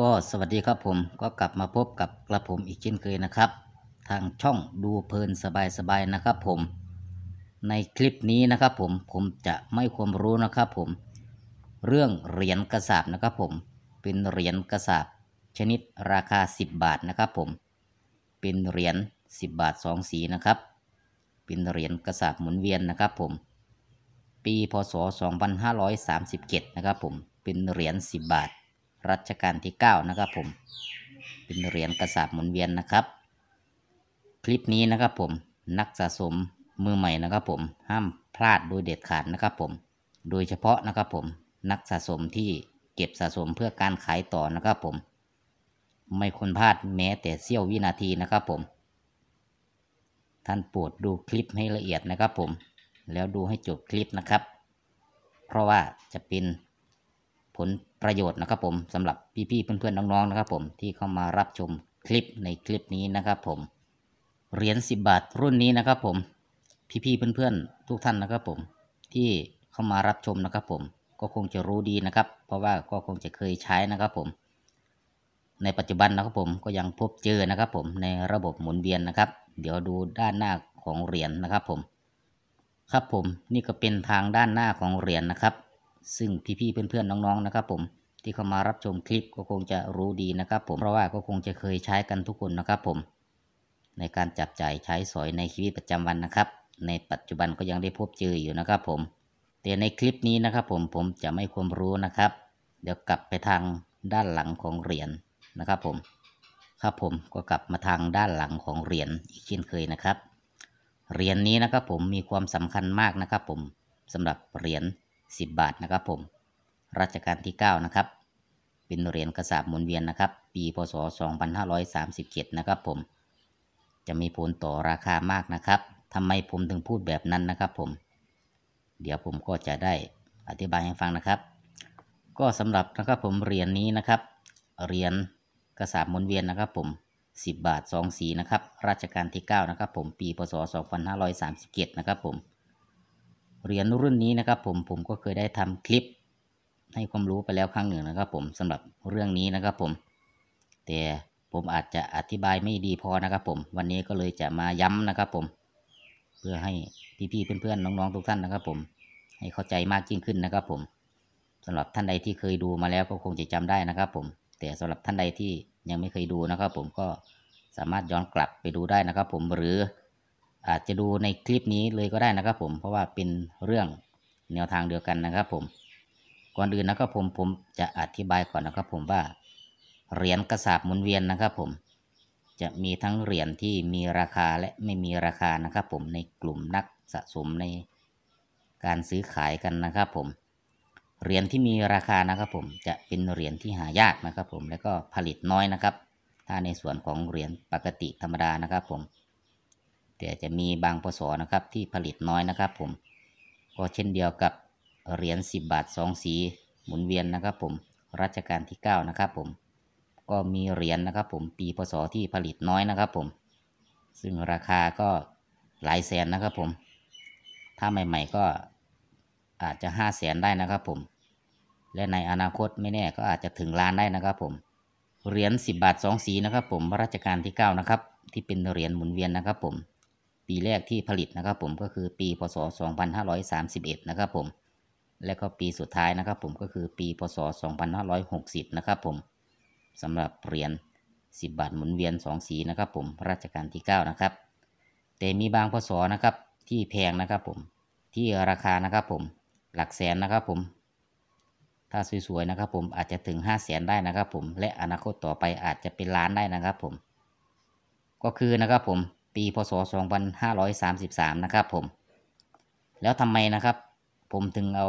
ก็สวัสดีครับผมก็กลับมาพบกับกระผมอีกเช่นเคยนะครับ ทางช่องดูเพลินสบายๆนะครับผม ในคลิปนี้นะครับผมผมจะไม่ความรู้นะครับผม เรื่องเหรียญกระสาบนะครับผมเป็นเหรียญกระสาบชนิดราคา 10 บาทนะครับผมเป็นเหรียญ10 บาท 2 สีนะครับ เป็นเหรียญกระสาบหมุนเวียนนะครับผม ปีพศ 2537นะครับผมเป็นเหรียญ10 บาทรัชกาลที่9นะครับผม เป็นเหรียญกระสาบหมุนเวียนนะครับ คลิปนี้นะครับผมนักสะสมมือใหม่นะครับผมห้ามพลาดโดยเด็ดขาดนะครับผม โดยเฉพาะนะครับผมนักสะสมที่เก็บสะสมเพื่อการขายต่อนะครับผมไม่ควรพลาดแม้แต่เสี้ยววินาทีนะครับผมท่านโปรดดูคลิปให้ละเอียดนะครับผมแล้วดูให้จบคลิปนะครับ เพราะว่าจะเป็นผลประโยชน์นะครับผมสำหรับ พี่ๆเพื่อนๆน้องๆนะครับผมที่เข้ามารับชมคลิปในคลิปนี้นะครับผม เหรียญ10 บาทรุ่นนี้นะครับผม พี่ๆเพื่อนๆ ทุกท่านนะครับผมที่เข้ามารับชมนะครับผมก็คงจะรู้ดีนะครับ เพราะว่าก็คงจะเคยใช้นะครับผม ในปัจจุบันนะครับผมก็ยังพบเจอนะครับผมในระบบหมุนเวียนนะครับ เดี๋ยวดูด้านหน้าของเหรียญนะครับผม ครับผมนี่ก็เป็นทางด้านหน้าของเหรียญนะครับซึ่งพี่ๆ เพื่อนๆ น้องๆนะครับผมที่เข้ามารับชมคลิปก็คงจะรู้ดีนะครับผม เพราะว่าก็คงจะเคยใช้กันทุกคนนะครับผม ในการจับจ่ายใช้สอยในชีวิตประจำวันนะครับ ในปัจจุบันก็ยังได้พบเจออยู่นะครับผมแต่ในคลิปนี้นะครับผมผมจะไม่ความรู้นะครับ เดี๋ยวกลับไปทางด้านหลังของเหรียญนนะครับผมครับผมก็กลับมาทางด้านหลังของเหรียญอีกเช่นเคยนะครับเหรียญนี้นะครับผมมีความสำคัญมากนะครับผมสำหรับเหรียญ10บาทนะครับผม รัชกาลที่ 9 นะครับ เป็นเหรียญกระสาบหมุนเวียนนะครับ ปี พศ 2537นะครับผม จะมีผลต่อราคามากนะครับทำไมผมถึงพูดแบบนั้นนะครับผม เดี๋ยวผมก็จะได้อธิบายให้ฟังนะครับ ก็สำหรับนะครับผมเหรียญนนี้นะครับ เหรียญกระสาบหมุนเวียนนะครับผม10 บาท 2 สีนะครับ รัชกาลที่9นะครับผม ปี พศ 2537 นะครับผมเหรียญรุ่นนี้นะครับ ผมผมก็เคยได้ทำคลิป ให้ความรู้ไปแล้วครั้งหนึ่งนะครับ ผมสำหรับเรื่องนี้นะครับผม แต่ผมอาจจะอธิบายไม่ดีพอนะครับ ผม วันนี้ก็เลยจะมาย้ำนะครับ ผม เพื่อให้พี่ๆเพื่อนๆน้องๆทุกท่านนะครับ ผมให้เข้าใจมากยิ่งขึ้นนะครับ ผมสำหรับท่านใดที่เคยดูมาแล้วก็คงจะจำได้นะครับ ผม แต่สำหรับท่านใดที่ยังไม่เคยดูนะครับ ผมก็สามารถย้อนกลับไปดูได้นะครับ ผมหรืออาจจะดูในคลิปนี้เลยก็ได้นะครับผม เพราะว่าเป็นเรื่องแนวทางเดียวกันนะครับผม ก่อนอื่นนะครับผมผมจะอธิบายก่อนนะครับ ผมว่าเหรียญกระสาบหมุนเวียนนะครับ ผมจะมีทั้งเหรียญที่มีราคาและไม่มีราคานะครับผมในกลุ่มนักสะสมในการซื้อขายกันนะครับผมเหรียญที่มีราคานะครับผมจะเป็นเหรียญที่หายากนะครับผมแล้วก็ผลิตน้อยนะครับ ถ้าในส่วนของเหรียญปกติธรรมดานะครับผมแต่จะมีบางพศนะครับที่ผลิตน้อยนะครับผมก็เช่นเดียวกับ เหรียญ10 บาท2 สี หมุนเวียนนะครับผมรัชกาลที่9นะครับผมก็มีเหรียญนนะครับ ผมปีพศที่ผลิตน้อยนะครับ ผม ซึ่งราคาก็หลายแสนนะครับผม ถ้าใหม่ๆ ก็อาจจะห้าแสนได้นะครับผม และในอนาคตไม่แน่ก็อาจจะถึงล้านได้นะครับผม เหรียญ10 บาท 2 สีนะครับผมรัชกาลที่9นะครับที่เป็นเหรียญหมุนเวียนนะครับผมปีแรกที่ผลิตนะครับผมก็คือปี พศ 2531 นะครับผม และก็ปีสุดท้ายนะครับผมก็คือ ปี พศ2560นะครับผมสำหรับเหรียญ10 บาทหมุนเวียน 2 สีนะครับผมรัชกาลที่9นะครับแต่มีบางพศนะครับที่แพงนะครับผมที่ราคานะครับผมหลักแสนนะครับผมถ้าสวยๆนะครับผมอาจจะถึง5 0 0แสนได้นะครับผมและอนาคตต่อไปอาจจะเป็นล้านได้นะครับผมก็คือนะครับผมปีพศ2533 นะ ครับผม แล้วทำไมนะครับ ผมถึงเอา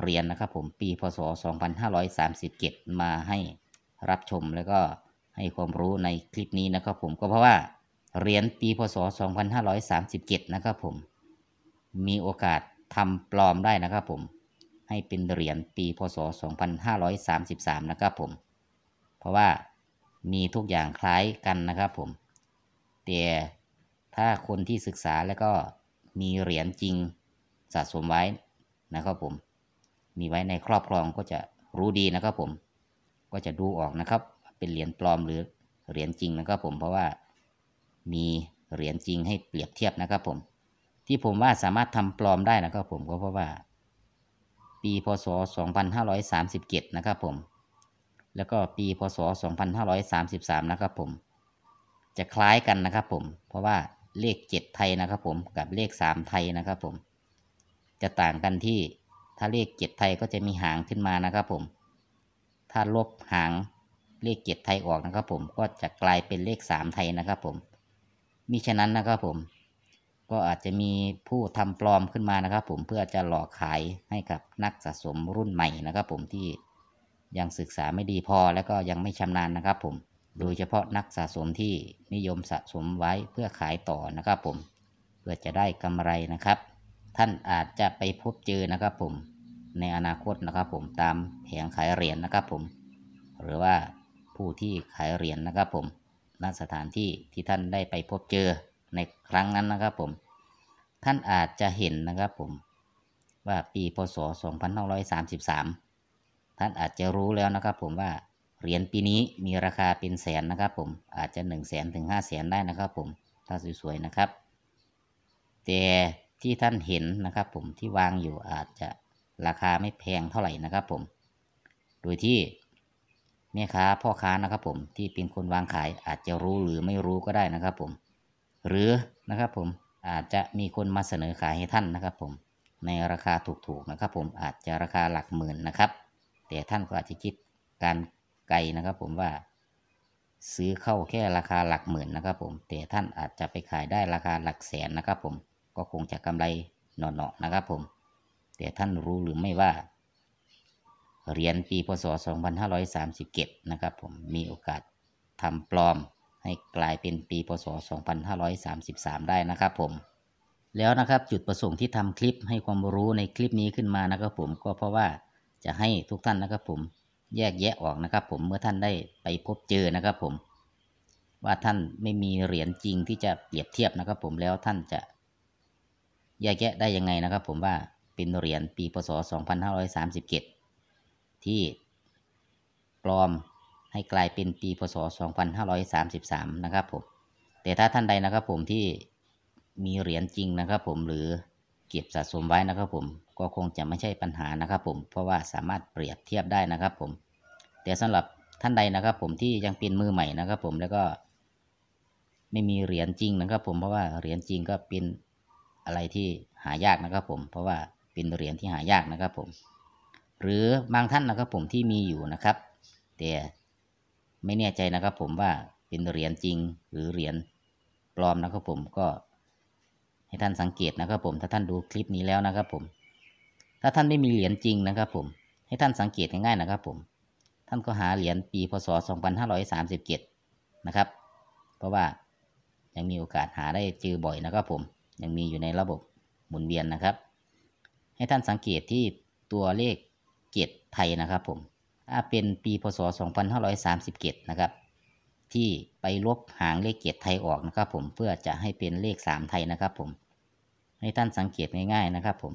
เหรียญนนะ ครับผม ปี พศ 2537 มาให้รับชมแล้วก็ให้ความรู้ในคลิปนี้นะครับผม ก็เพราะว่าเหรียญปี พศ 2537นะครับผม มีโอกาสทำปลอมได้นะครับผม ให้เป็นเหรียญปี พศ 2533 นะครับผม เพราะว่ามีทุกอย่างคล้ายกันนะครับ ผมแต่ถ้าคนที่ศึกษาแล้วก็มีเหรียญจริงสะสมไว้นะครับผม มีไว้ในครอบครองก็จะรู้ดีนะครับผม ก็จะดูออกนะครับ เป็นเหรียญปลอมหรือเหรียญจริงนะครับผม เพราะว่ามีเหรียญจริงให้เปรียบเทียบนะครับผม ที่ผมว่าสามารถทำปลอมได้นะครับ ผม ก็เพราะว่า ปีพศ2537นะครับผม แล้วก็ปี พศ2533นะครับผม จะคล้ายกันนะครับ ผม เพราะว่าเลขเจ็ดไทยนะครับผมกับเลขสามไทยนะครับผม จะต่างกันที่ถ้าเลขเจ็ดไทยก็จะมีหางขึ้นมานะครับผมถ้าลบหางเลขเจ็ดไทยออกนะครับ ผมก็จะกลายเป็นเลขสามไทยนะครับ ผมมิฉะนั้นนะครับผมก็อาจจะมีผู้ทำปลอมขึ้นมานะครับ ผมเพื่อจะหลอกขายให้กับนักสะสมรุ่นใหม่นะครับ ผมที่ยังศึกษาไม่ดีพอและก็ยังไม่ชำนาญนะครับ ผมโดยเฉพาะนักสะสมที่นิยมสะสมไว้เพื่อขายต่อนะครับผมเพื่อจะได้กำไรนะครับ ท่านอาจจะไปพบเจอนะครับผมในอนาคตนะครับผมตามแผงขายเหรียญนนะครับผมหรือว่าผู้ที่ขายเหรียญนนะครับผมณสถานที่ที่ท่านได้ไปพบเจอในครั้งนั้นนะครับผมท่านอาจจะเห็นนะครับผมว่าปีพศ2533 ท่านอาจจะรู้แล้วนะครับ ผมว่าเหรียญปีนี้มีราคาเป็นแสนนะครับผมอาจจะ1นึ่งแสนถึงห้าแสนได้นะครับผมถ้าสวยๆนะครับ แต่ที่ท่านเห็นนะครับผมที่วางอยู่อาจจะราคาไม่แพงเท่าไหร่นะครับผม โดยที่แม่ค้าพ่อค้านะครับ ผมที่เป็นคนวางขายอาจจะรู้หรือไม่รู้ก็ได้นะครับผม หรือนะครับผมอาจจะมีคนมาเสนอขายให้ท่านนะครับผมในราคาถูกๆ นะครับผมอาจจะราคาหลักหมื่นนะครับ แต่ท่านก็อาจจะคิดการไกลนะครับผมว่า ซื้อเข้าแค่ราคาหลักหมื่นนะครับผมแต่ท่านอาจจะไปขายได้ราคาหลักแสนนะครับผมก็คงจะกำไรหนอๆนะครับผมแต่ท่านรู้หรือไม่ว่าเหรียญปีพศ2537นะครับผมมีโอกาสทำปลอมให้กลายเป็นปีพศ2533 ได้นะครับผมแล้วนะครับจุดประสงค์ที่ทำคลิปให้ความรู้ในคลิปนี้ขึ้นมานะครับผมก็เพราะว่าจะให้ทุกท่านนะครับผมแยกแยะออกนะครับผมเมื่อท่านได้ไปพบเจอนะครับผม ว่าท่านไม่มีเหรียญจริงที่จะเปรียบเทียบนะครับผมแล้วท่านจะ แยกแยะได้ยังไงนะครับผมว่าเป็นเหรียญปีพศ2537ที่ ปลอมให้กลายเป็นปีพศ2533 นะครับผม แต่ถ้าท่านใดนะครับผมที่มีเหรียญจริงนะครับผมหรือเก็บสะสมไว้นะครับผมก็คงจะไม่ใช่ปัญหานะครับ ผม เพราะว่าสามารถเปรียบเทียบได้นะครับ ผม แต่สำหรับท่านใดนะครับ ผมที่ยังเป็นมือใหม่นะครับ ผมแล้วก็ไม่มีเหรียญจริงนะครับ ผม เพราะว่าเหรียญจริงก็เป็นอะไรที่หายากนะครับ ผม เพราะว่าเป็นเหรียญที่หายากนะครับผม หรือบางท่านนะครับ ผมที่มีอยู่นะครับ แต่ไม่แน่ใจนะครับ ผมว่าเป็นเหรียญจริงหรือเหรียญปลอมนะครับผม ก็ ให้ท่านสังเกตนะครับ ผมถ้าท่านดูคลิปนี้แล้วนะครับผมถ้าท่านไม่มีเหรียญจริงนะครับผม ให้ท่านสังเกตง่ายๆนะครับ ผม ท่านก็หาเหรียญปี พศ2537นะครับ เพราะว่ายังมีโอกาสหาได้เจอบ่อยนะครับ ผม ยังมีอยู่ในระบบหมุนเวียนนะครับ ให้ท่านสังเกตที่ตัวเลขเกตไทยนะครับ ผมถ้าเป็นปี พศ2537นะครับ ที่ไปลบหางเลขเกตไทยออกนะครับ ผม เพื่อจะให้เป็นเลข 3 ไทยนะครับผม ให้ท่านสังเกตง่ายๆนะครับผม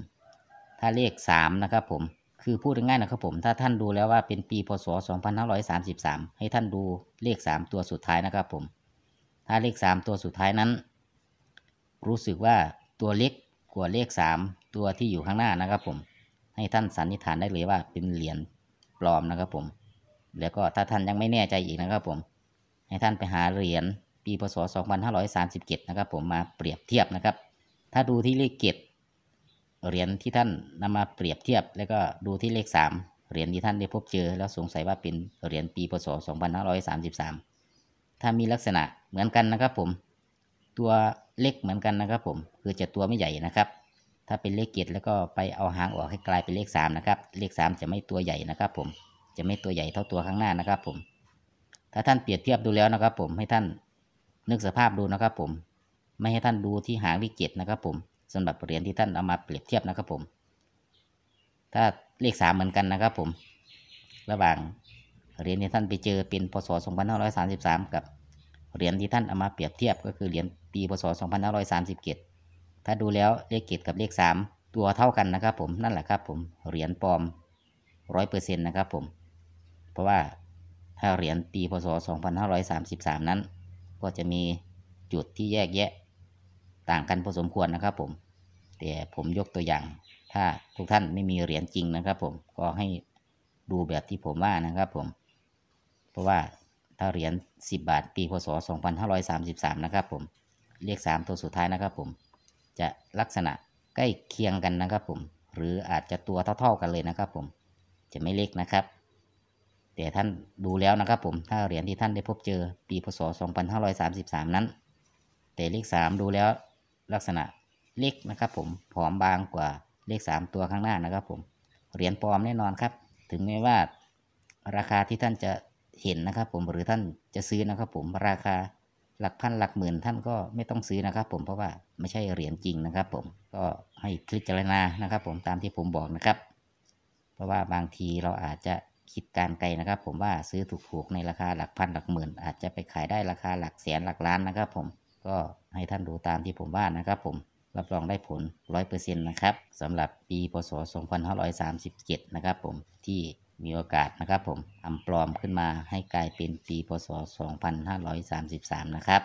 ถ้าเลขสามนะครับผม คือพูดง่ายๆนะครับผม ถ้าท่านดูแล้วว่าเป็นปีพศ 2533 ให้ท่านดูเลข 3 ตัวสุดท้ายนะครับผม ถ้าเลข 3 ตัวสุดท้ายนั้น รู้สึกว่าตัวเล็กกว่าเลข 3 ตัวที่อยู่ข้างหน้านะครับผม ให้ท่านสันนิษฐานได้เลยว่าเป็นเหรียญปลอมนะครับผม แล้วก็ถ้าท่านยังไม่แน่ใจอีกนะครับผม ให้ท่านไปหาเหรียญปีพศ2537 นะครับ ผม มาเปรียบเทียบนะครับ ถ้าดูที่เลขเกตเหรียญที่ท่านนำมาเปรียบเทียบแล้วก็ดูที่เลข 3เหรียญที่ท่านได้พบเจอ แล้วสงสัยว่าเป็นเหรียญปีพศ2533 ถ้ามีลักษณะเหมือนกันนะครับผมตัวเล็กเหมือนกันนะครับ ผม คือจะตัวไม่ใหญ่นะครับ ถ้าเป็นเลขเกียรแล้วก็ไปเอาหางออกให้กลายเป็นเลข 3 นะครับ เลข 3 จะไม่ตัวใหญ่นะครับ ผมจะไม่ตัวใหญ่เท่าตัวข้างหน้านะครับ ผม ถ้าท่านเปรียบเทียบดูแล้วนะครับ ผมให้ท่านนึกสภาพดูนะครับผมไม่ให้ท่านดูที่หางเลขเกียรนะครับผมสำหรับเหรียญที่ท่านเอามาเปรียบเทียบนะครับผม ถ้าเลขสามเหมือนกันนะครับผม ระหว่างเหรียญที่ท่านไปเจอเป็นพศ2533 กับเหรียญที่ท่านเอามาเปรียบเทียบก็คือเหรียญปีพศ2537 ถ้าดูแล้วเลขเกตกับเลขสามตัวเท่ากันนะครับผมนั่นแหละครับผมเหรียญปลอมรร้ออยเป์เซ็นะครับผม เพราะว่าถ้าเหรียญปีพศ2533 นั้น ก็จะมีจุดที่แยกแยะต่างกันพอสมควรนะครับผมแต่ผมยกตัวอย่าง ถ้าทุกท่านไม่มีเหรียญจริงนะครับผมก็ให้ดูแบบที่ผมว่านะครับ ผม เพราะว่าถ้าเหรียญ10 บาท ปี พศ 2533 นะครับผม เลข3ตัวสุดท้ายนะครับผม จะลักษณะใกล้เคียงกันนะครับผม หรืออาจจะตัวเท่า ๆกันเลยนะครับผม จะไม่เล็กนะครับ แต่ท่านดูแล้วนะครับผม ถ้าเหรียญที่ท่านได้พบเจอ ปี พศ 2533 นั้น แต่เลข3 ดูแล้วลักษณะเล็กนะครับ ผมผอมบางกว่าเลข3ตัวข้างหน้านะครับ ผมเหรียญปลอมแน่นอนครับถึงแม้ว่าราคาที่ท่านจะเห็นนะครับ ผมหรือท่านจะซื้อนะครับ ผมราคาหลักพันหลักหมื่นท่านก็ไม่ต้องซื้อนะครับ ผมเพราะว่าไม่ใช่เหรียญจริงนะครับ ผมก็ให้พิจารณานะครับ ผมตามที่ผมบอกนะครับ เพราะว่าบางทีเราอาจจะคิดการไกลนะครับ ผมว่าซื้อถูกๆในราคา หลักพันหลักหมื่นอาจจะไปขายได้ราคาหลักแสนหลักล้านนะครับผมก็ให้ท่านดูตามที่ผมว่านะครับผมรับรองได้ผล 100%นะครับสำหรับปี พศ 2537 นะครับผมที่มีโอกาสนะครับผมอำปลอมขึ้นมาให้กลายเป็นปี พศ 2533 นะครับ